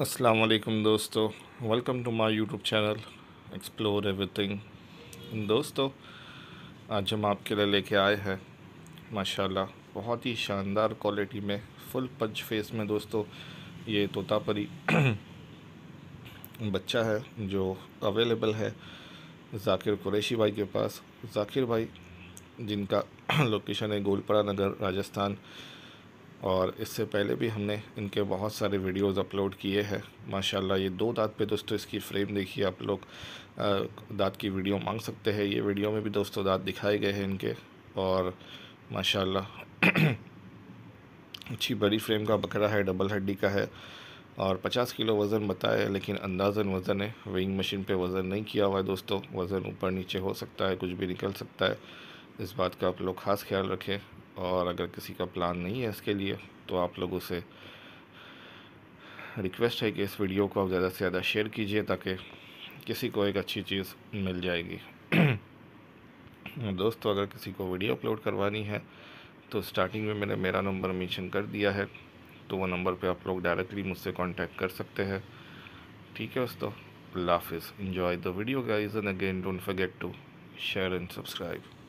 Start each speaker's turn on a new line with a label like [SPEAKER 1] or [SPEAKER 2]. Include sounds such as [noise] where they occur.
[SPEAKER 1] अस्सलाम वालेकुम दोस्तों welcome to my YouTube channel explore everything दोस्तों आज हम आपके लिए लेके आए हैं माशाल्लाह बहुत ही शानदार क्वालिटी में फुल पंच फेस में दोस्तों ये तोतापरी [clears throat] बच्चा है जो अवेलेबल है जाकिर कुरैशी भाई के पास जाकिर भाई जिनका लोकेशन [clears throat] है गोलपरा नगर राजस्थान और इससे पहले भी हमने इनके बहुत सारे वीडियोस अपलोड किए हैं माशाल्लाह ये दो दांत पे दोस्तों इसकी फ्रेम देखिए आप लोग दांत की वीडियो मांग सकते हैं ये वीडियो में भी दोस्तों दांत दिखाए गए हैं इनके और माशाल्लाह [clears throat] अच्छी बड़ी फ्रेम का बकरा है डबल हड्डी का है और 50 किलो वज़न बताया है लेकिन अंदाजन वज़न है वेइंग मशीन पर वज़न नहीं किया हुआ है दोस्तों वज़न ऊपर नीचे हो सकता है कुछ भी निकल सकता है इस बात का आप लोग ख़ास ख्याल रखें और अगर किसी का प्लान नहीं है इसके लिए तो आप लोगों से रिक्वेस्ट है कि इस वीडियो को आप ज़्यादा से ज़्यादा शेयर कीजिए ताकि किसी को एक अच्छी चीज़ मिल जाएगी दोस्तों तो अगर किसी को वीडियो अपलोड करवानी है तो स्टार्टिंग में मैंने मेरा नंबर मेंशन कर दिया है तो वो नंबर पे आप लोग डायरेक्टली मुझसे कांटेक्ट कर सकते हैं ठीक है दोस्तों अल्लाह हाफिज़ enjoy the video guys and again don't forget to share and subscribe